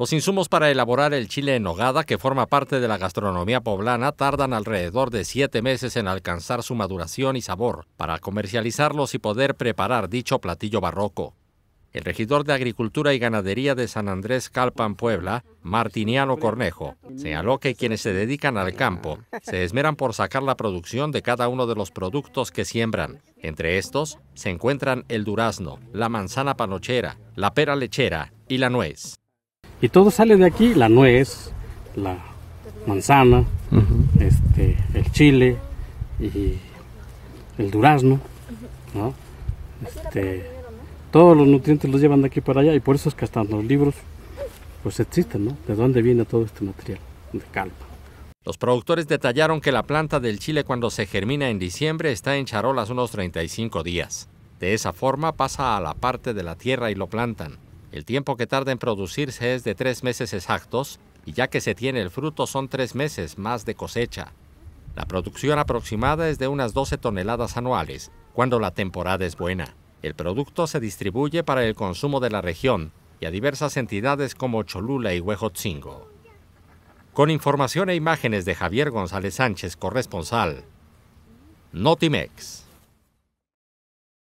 Los insumos para elaborar el chile en nogada, que forma parte de la gastronomía poblana, tardan alrededor de siete meses en alcanzar su maduración y sabor, para comercializarlos y poder preparar dicho platillo barroco. El regidor de Agricultura y Ganadería de San Andrés Calpan, Puebla, Martiniano Cornejo, señaló que quienes se dedican al campo se esmeran por sacar la producción de cada uno de los productos que siembran. Entre estos se encuentran el durazno, la manzana panochera, la pera lechera y la nuez. Y todo sale de aquí, la nuez, la manzana, este, el chile y el durazno, este, todos los nutrientes los llevan de aquí para allá y por eso es que hasta los libros pues existen, ¿no? De dónde viene todo este material de calma. Los productores detallaron que la planta del chile cuando se germina en diciembre está en charolas unos 35 días. De esa forma pasa a la parte de la tierra y lo plantan. El tiempo que tarda en producirse es de tres meses exactos, y ya que se tiene el fruto son tres meses más de cosecha. La producción aproximada es de unas 12 toneladas anuales, cuando la temporada es buena. El producto se distribuye para el consumo de la región y a diversas entidades como Cholula y Huejotzingo. Con información e imágenes de Javier González Sánchez, corresponsal, Notimex.